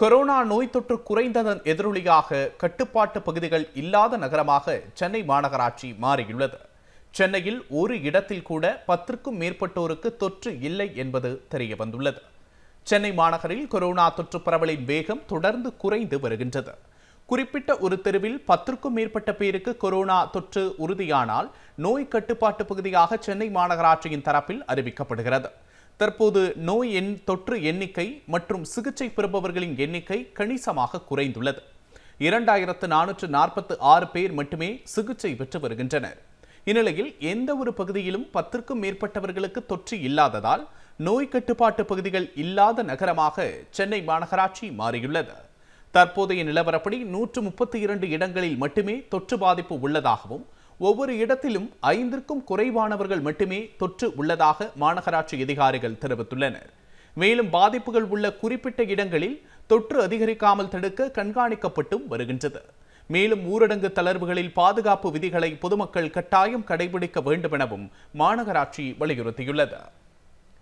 corona நோய் தொற்று குறைந்ததன் எதிரொலியாக கட்டுப்பாட்டு பகுதிகள் இல்லாத நகரமாக சென்னை மாநகராட்சி மாறியுள்ளது சென்னையில் ஒரு இடத்தில் கூட பத்திற்கும் மேற்பட்டோருக்கு தொற்று இல்லை என்பது தெரியவந்துள்ளது சென்னை மாநகரில் கொரோனா தொற்று பரவலின் வேகம் தொடர்ந்து குறைந்து வருகின்றது குறிப்பிட்ட ஒரு தெருவில் பத்திற்கும் மேற்பட்ட பேருக்கு கொரோனா தொற்று உறுதியானால் நோய் கட்டுப்பாட்டு பகுதியாக சென்னை மாநகராட்சியின் தரப்பில் அறிவிக்கப்படுகிறது தற்போது நோய் எண் தொற்று எண்ணிக்கை மற்றும் சிகிச்சை பெறுபவர்களின் எண்ணிக்கை கணிசமாக குறைந்துள்ளது இரண்டாயிரத்து நானூற்று நாற்பத்து ஆறு பேர் மட்டுமே சிகிச்சை பெற்று வருகின்றனர் இந்நிலையில் எந்த ஒரு பகுதியிலும் பத்திற்கும் மேற்பட்டவர்களுக்கு தொற்று இல்லாததால் நோய் கட்டுப்பாட்டு பகுதிகள் இல்லாத நகரமாக சென்னை மாநகராட்சி மாறியுள்ளது தற்போதைய நிலவரப்படி நூற்று முப்பத்தி இரண்டு இடங்களில் மட்டுமே தொற்று பாதிப்பு உள்ளதாகவும் ஒவ்வொரு இடத்திலும் ஐந்திற்கும் குறைவானவர்கள் மட்டுமே தொற்று உள்ளதாக மாநகராட்சி அதிகாரிகள் தெரிவித்துள்ளனர் மேலும் பாதிப்புகள் உள்ள குறிப்பிட்ட இடங்களில் தொற்று அதிகரிக்காமல் தடுக்க கண்காணிக்கப்பட்டும் வருகின்றது மேலும் ஊரடங்கு தளர்வுகளில் பாதுகாப்பு விதிகளை பொதுமக்கள் கட்டாயம் கடைபிடிக்க வேண்டும் எனவும் மாநகராட்சி வலியுறுத்தியுள்ளது